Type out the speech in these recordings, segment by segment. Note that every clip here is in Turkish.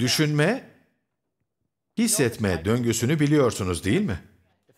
Düşünme, hissetme döngüsünü biliyorsunuz değil mi?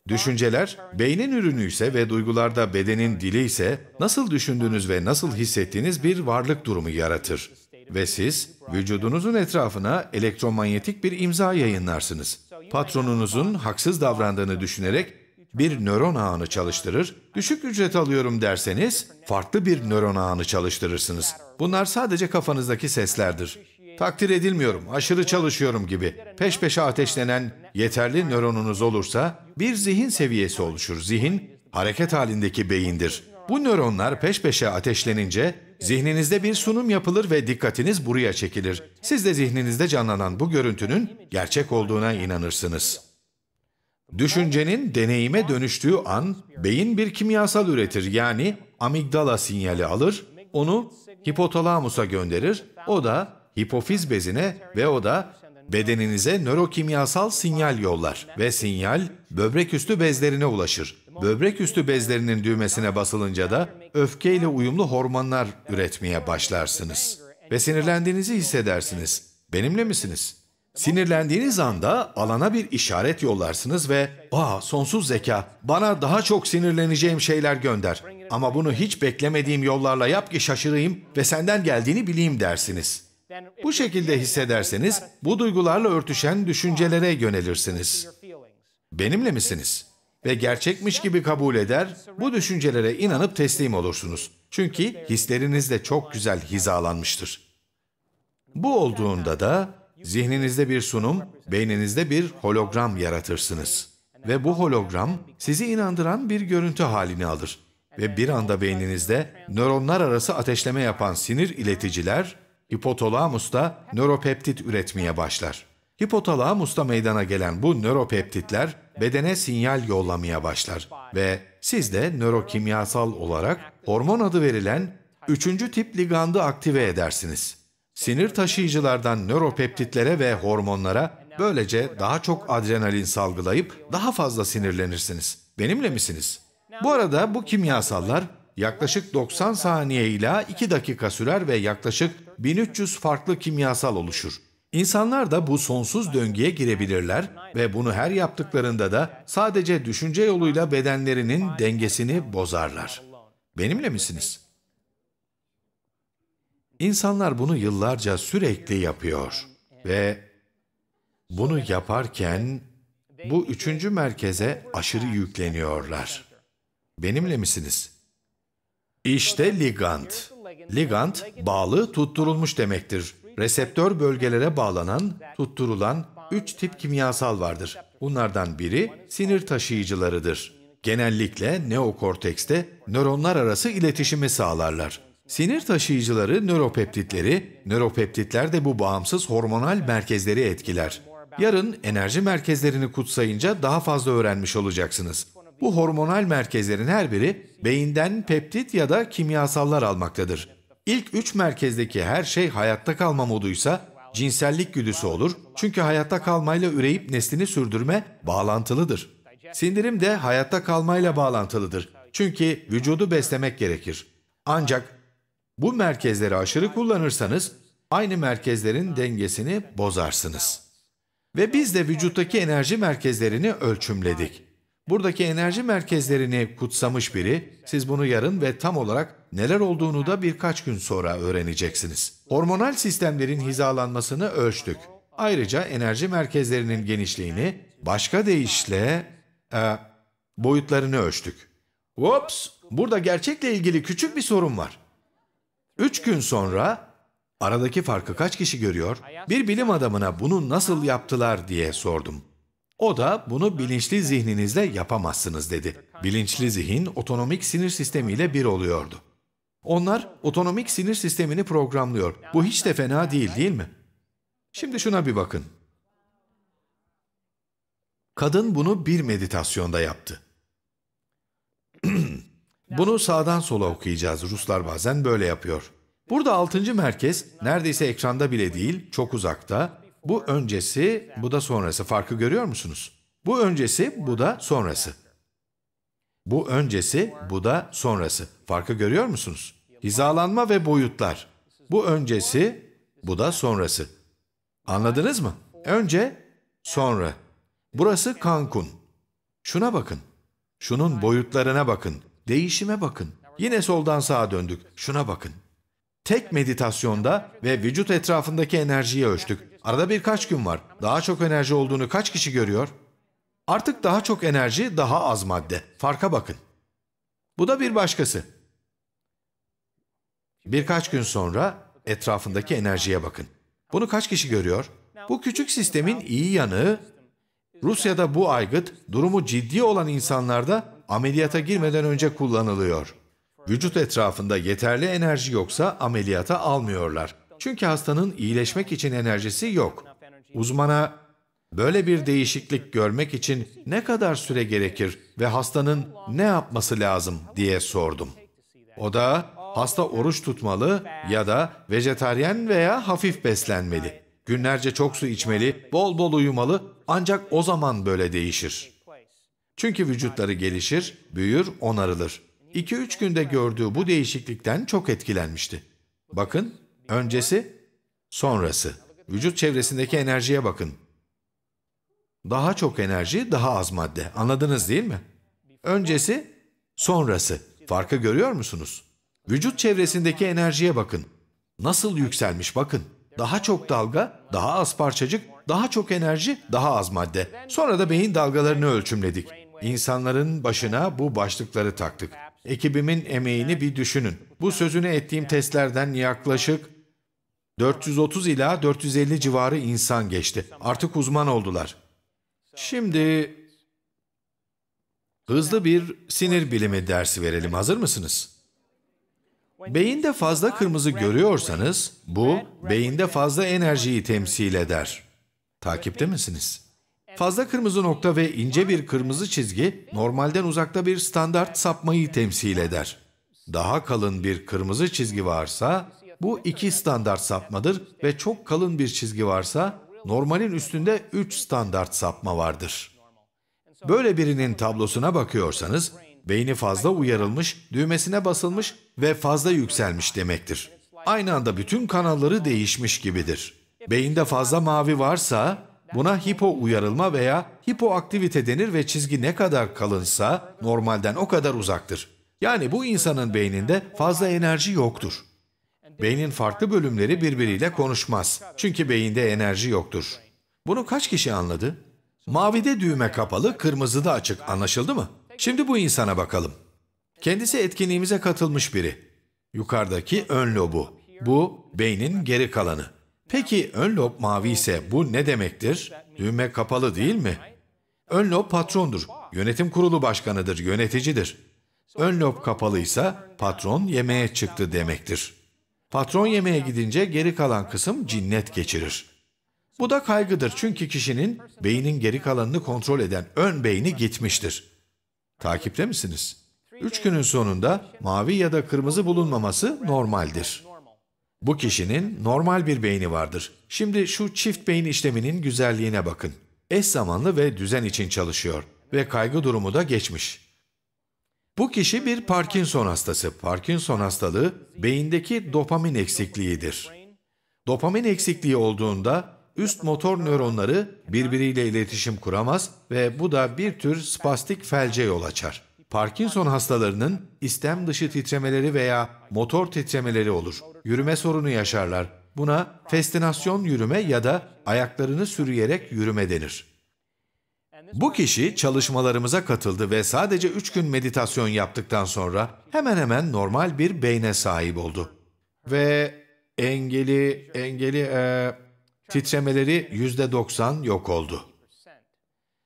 Düşünceler beynin ürünü ise ve duygularda bedenin dili ise nasıl düşündüğünüz ve nasıl hissettiğiniz bir varlık durumu yaratır. Ve siz vücudunuzun etrafına elektromanyetik bir imza yayınlarsınız. Patronunuzun haksız davrandığını düşünerek bir nöron ağını çalıştırır, düşük ücret alıyorum derseniz farklı bir nöron ağını çalıştırırsınız. Bunlar sadece kafanızdaki seslerdir takdir edilmiyorum, aşırı çalışıyorum gibi peş peşe ateşlenen yeterli nöronunuz olursa bir zihin seviyesi oluşur. Zihin, hareket halindeki beyindir. Bu nöronlar peş peşe ateşlenince zihninizde bir sunum yapılır ve dikkatiniz buraya çekilir. Siz de zihninizde canlanan bu görüntünün gerçek olduğuna inanırsınız. Düşüncenin deneyime dönüştüğü an beyin bir kimyasal üretir yani amigdala sinyali alır, onu hipotalamusa gönderir, o da hipofiz bezine ve o da bedeninize nörokimyasal sinyal yollar ve sinyal böbrek üstü bezlerine ulaşır. Böbrek üstü bezlerinin düğmesine basılınca da öfkeyle uyumlu hormonlar üretmeye başlarsınız ve sinirlendiğinizi hissedersiniz. Benimle misiniz? Sinirlendiğiniz anda alana bir işaret yollarsınız ve ''Aa sonsuz zeka, bana daha çok sinirleneceğim şeyler gönder ama bunu hiç beklemediğim yollarla yap ki şaşırayım ve senden geldiğini bileyim.'' dersiniz. Bu şekilde hissederseniz bu duygularla örtüşen düşüncelere yönelirsiniz. Benimle misiniz? Ve gerçekmiş gibi kabul eder, bu düşüncelere inanıp teslim olursunuz. Çünkü hisleriniz de çok güzel hizalanmıştır. Bu olduğunda da zihninizde bir sunum, beyninizde bir hologram yaratırsınız. Ve bu hologram sizi inandıran bir görüntü halini alır. Ve bir anda beyninizde nöronlar arası ateşleme yapan sinir ileticiler Hipotalamus da nöropeptit üretmeye başlar. Hipotalamus'ta meydana gelen bu nöropeptitler bedene sinyal yollamaya başlar ve siz de nörokimyasal olarak hormon adı verilen üçüncü tip ligandı aktive edersiniz. Sinir taşıyıcılardan nöropeptitlere ve hormonlara böylece daha çok adrenalin salgılayıp daha fazla sinirlenirsiniz. Benimle misiniz? Bu arada bu kimyasallar yaklaşık 90 saniye ila 2 dakika sürer ve yaklaşık 1300 farklı kimyasal oluşur. İnsanlar da bu sonsuz döngüye girebilirler ve bunu her yaptıklarında da sadece düşünce yoluyla bedenlerinin dengesini bozarlar. Benimle misiniz? İnsanlar bunu yıllarca sürekli yapıyor ve bunu yaparken bu üçüncü merkeze aşırı yükleniyorlar. Benimle misiniz? İşte ligand. Ligand bağlı tutturulmuş demektir. Reseptör bölgelere bağlanan, tutturulan üç tip kimyasal vardır. Bunlardan biri sinir taşıyıcılarıdır. Genellikle neokortekste nöronlar arası iletişimi sağlarlar. Sinir taşıyıcıları nöropeptitleri, nöropeptitler de bu bağımsız hormonal merkezleri etkiler. Yarın enerji merkezlerini kutsayınca daha fazla öğrenmiş olacaksınız. Bu hormonal merkezlerin her biri beyinden peptit ya da kimyasallar almaktadır. İlk üç merkezdeki her şey hayatta kalma moduysa cinsellik güdüsü olur çünkü hayatta kalmayla üreyip neslini sürdürme bağlantılıdır. Sindirim de hayatta kalmayla bağlantılıdır çünkü vücudu beslemek gerekir. Ancak bu merkezleri aşırı kullanırsanız aynı merkezlerin dengesini bozarsınız. Ve biz de vücuttaki enerji merkezlerini ölçümledik. Buradaki enerji merkezlerini kutsamış biri, siz bunu yarın ve tam olarak neler olduğunu da birkaç gün sonra öğreneceksiniz. Hormonal sistemlerin hizalanmasını ölçtük. Ayrıca enerji merkezlerinin genişliğini başka deyişle e, boyutlarını ölçtük. Whoops! Burada gerçekle ilgili küçük bir sorun var. Üç gün sonra aradaki farkı kaç kişi görüyor? Bir bilim adamına bunu nasıl yaptılar diye sordum. O da bunu bilinçli zihninizle yapamazsınız dedi. Bilinçli zihin otonomik sinir sistemiyle bir oluyordu. Onlar otonomik sinir sistemini programlıyor. Bu hiç de fena değil değil mi? Şimdi şuna bir bakın. Kadın bunu bir meditasyonda yaptı. bunu sağdan sola okuyacağız. Ruslar bazen böyle yapıyor. Burada altıncı merkez neredeyse ekranda bile değil, çok uzakta bu öncesi, bu da sonrası. Farkı görüyor musunuz? Bu öncesi, bu da sonrası. Bu öncesi, bu da sonrası. Farkı görüyor musunuz? Hizalanma ve boyutlar. Bu öncesi, bu da sonrası. Anladınız mı? Önce, sonra. Burası Cancun. Şuna bakın. Şunun boyutlarına bakın. Değişime bakın. Yine soldan sağa döndük. Şuna bakın. Tek meditasyonda ve vücut etrafındaki enerjiyi ölçtük. Arada birkaç gün var. Daha çok enerji olduğunu kaç kişi görüyor? Artık daha çok enerji, daha az madde. Farka bakın. Bu da bir başkası. Birkaç gün sonra etrafındaki enerjiye bakın. Bunu kaç kişi görüyor? Bu küçük sistemin iyi yanı, Rusya'da bu aygıt durumu ciddi olan insanlarda ameliyata girmeden önce kullanılıyor. Vücut etrafında yeterli enerji yoksa ameliyata almıyorlar. Çünkü hastanın iyileşmek için enerjisi yok. Uzmana böyle bir değişiklik görmek için ne kadar süre gerekir ve hastanın ne yapması lazım diye sordum. O da hasta oruç tutmalı ya da vejetaryen veya hafif beslenmeli. Günlerce çok su içmeli, bol bol uyumalı ancak o zaman böyle değişir. Çünkü vücutları gelişir, büyür, onarılır. 2-3 günde gördüğü bu değişiklikten çok etkilenmişti. Bakın Öncesi, sonrası. Vücut çevresindeki enerjiye bakın. Daha çok enerji, daha az madde. Anladınız değil mi? Öncesi, sonrası. Farkı görüyor musunuz? Vücut çevresindeki enerjiye bakın. Nasıl yükselmiş bakın. Daha çok dalga, daha az parçacık, daha çok enerji, daha az madde. Sonra da beyin dalgalarını ölçümledik. İnsanların başına bu başlıkları taktık. Ekibimin emeğini bir düşünün. Bu sözünü ettiğim testlerden yaklaşık 430 ila 450 civarı insan geçti. Artık uzman oldular. Şimdi hızlı bir sinir bilimi dersi verelim. Hazır mısınız? Beyinde fazla kırmızı görüyorsanız bu beyinde fazla enerjiyi temsil eder. Takipte misiniz? Fazla kırmızı nokta ve ince bir kırmızı çizgi normalden uzakta bir standart sapmayı temsil eder. Daha kalın bir kırmızı çizgi varsa bu iki standart sapmadır ve çok kalın bir çizgi varsa normalin üstünde 3 standart sapma vardır. Böyle birinin tablosuna bakıyorsanız beyni fazla uyarılmış, düğmesine basılmış ve fazla yükselmiş demektir. Aynı anda bütün kanalları değişmiş gibidir. Beyinde fazla mavi varsa buna hipo uyarılma veya hipoaktivite denir ve çizgi ne kadar kalınsa normalden o kadar uzaktır. Yani bu insanın beyninde fazla enerji yoktur. Beynin farklı bölümleri birbiriyle konuşmaz. Çünkü beyinde enerji yoktur. Bunu kaç kişi anladı? Mavide düğme kapalı, kırmızıda açık. Anlaşıldı mı? Şimdi bu insana bakalım. Kendisi etkinliğimize katılmış biri. Yukarıdaki ön lobu. Bu beynin geri kalanı. Peki ön lob mavi ise bu ne demektir? Düğme kapalı değil mi? Ön lob patrondur. Yönetim kurulu başkanıdır, yöneticidir. Ön lob kapalıysa patron yemeğe çıktı demektir. Patron yemeğe gidince geri kalan kısım cinnet geçirir. Bu da kaygıdır çünkü kişinin beynin geri kalanını kontrol eden ön beyni gitmiştir. Takipte misiniz? Üç günün sonunda mavi ya da kırmızı bulunmaması normaldir. Bu kişinin normal bir beyni vardır. Şimdi şu çift beyin işleminin güzelliğine bakın. Eş zamanlı ve düzen için çalışıyor ve kaygı durumu da geçmiş. Bu kişi bir Parkinson hastası. Parkinson hastalığı beyindeki dopamin eksikliğidir. Dopamin eksikliği olduğunda üst motor nöronları birbiriyle iletişim kuramaz ve bu da bir tür spastik felce yol açar. Parkinson hastalarının istem dışı titremeleri veya motor titremeleri olur. Yürüme sorunu yaşarlar. Buna festinasyon yürüme ya da ayaklarını sürüyerek yürüme denir. Bu kişi çalışmalarımıza katıldı ve sadece üç gün meditasyon yaptıktan sonra hemen hemen normal bir beyne sahip oldu. Ve engeli, engeli, e, titremeleri yüzde 90 yok oldu.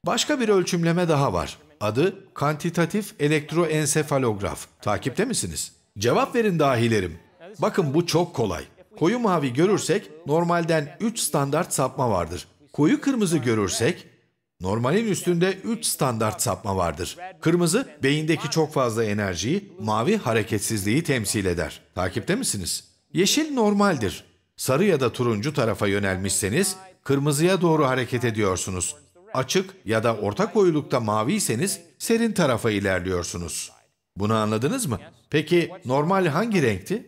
Başka bir ölçümleme daha var. Adı kantitatif elektroensefalograf. Takipte misiniz? Cevap verin dahilerim. Bakın bu çok kolay. Koyu mavi görürsek normalden 3 standart sapma vardır. Koyu kırmızı görürsek Normalin üstünde 3 standart sapma vardır. Kırmızı, beyindeki çok fazla enerjiyi, mavi hareketsizliği temsil eder. Takipte misiniz? Yeşil normaldir. Sarı ya da turuncu tarafa yönelmişseniz, kırmızıya doğru hareket ediyorsunuz. Açık ya da orta koyulukta maviyseniz, serin tarafa ilerliyorsunuz. Bunu anladınız mı? Peki normal hangi renkti?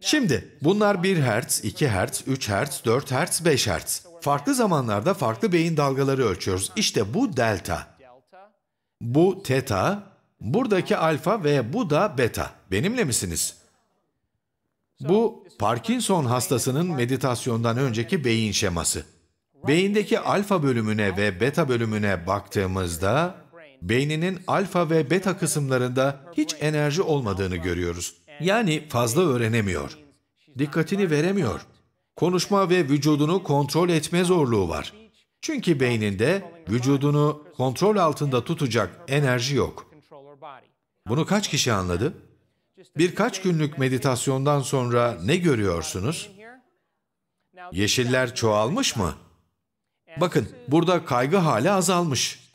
Şimdi bunlar 1 Hz, 2 Hz, 3 Hz, 4 Hz, 5 Hz. Farklı zamanlarda farklı beyin dalgaları ölçüyoruz. İşte bu delta. Bu teta, buradaki alfa ve bu da beta. Benimle misiniz? Bu Parkinson hastasının meditasyondan önceki beyin şeması. Beyindeki alfa bölümüne ve beta bölümüne baktığımızda beyninin alfa ve beta kısımlarında hiç enerji olmadığını görüyoruz. Yani fazla öğrenemiyor. Dikkatini veremiyor konuşma ve vücudunu kontrol etme zorluğu var. Çünkü beyninde vücudunu kontrol altında tutacak enerji yok. Bunu kaç kişi anladı? Birkaç günlük meditasyondan sonra ne görüyorsunuz? Yeşiller çoğalmış mı? Bakın burada kaygı hali azalmış.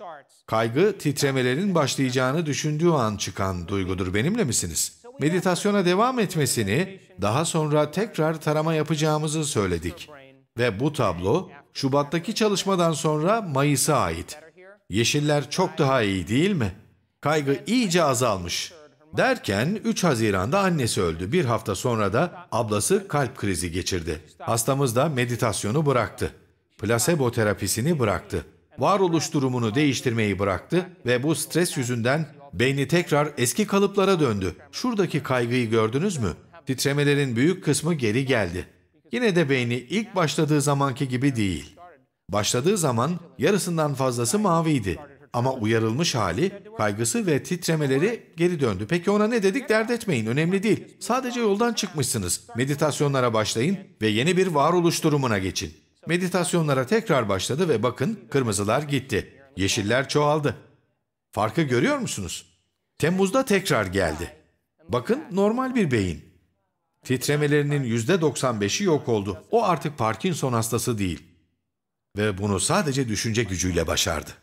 Kaygı titremelerin başlayacağını düşündüğü an çıkan duygudur. Benimle misiniz? meditasyona devam etmesini, daha sonra tekrar tarama yapacağımızı söyledik. Ve bu tablo, Şubat'taki çalışmadan sonra Mayıs'a ait. Yeşiller çok daha iyi değil mi? Kaygı iyice azalmış. Derken 3 Haziran'da annesi öldü. Bir hafta sonra da ablası kalp krizi geçirdi. Hastamız da meditasyonu bıraktı. Plasebo terapisini bıraktı. Varoluş durumunu değiştirmeyi bıraktı ve bu stres yüzünden Beyni tekrar eski kalıplara döndü. Şuradaki kaygıyı gördünüz mü? Titremelerin büyük kısmı geri geldi. Yine de beyni ilk başladığı zamanki gibi değil. Başladığı zaman yarısından fazlası maviydi. Ama uyarılmış hali, kaygısı ve titremeleri geri döndü. Peki ona ne dedik? Dert etmeyin, önemli değil. Sadece yoldan çıkmışsınız. Meditasyonlara başlayın ve yeni bir varoluş durumuna geçin. Meditasyonlara tekrar başladı ve bakın kırmızılar gitti. Yeşiller çoğaldı. Farkı görüyor musunuz? Temmuz'da tekrar geldi. Bakın normal bir beyin. Titremelerinin yüzde 95'i yok oldu. O artık Parkinson hastası değil. Ve bunu sadece düşünce gücüyle başardı.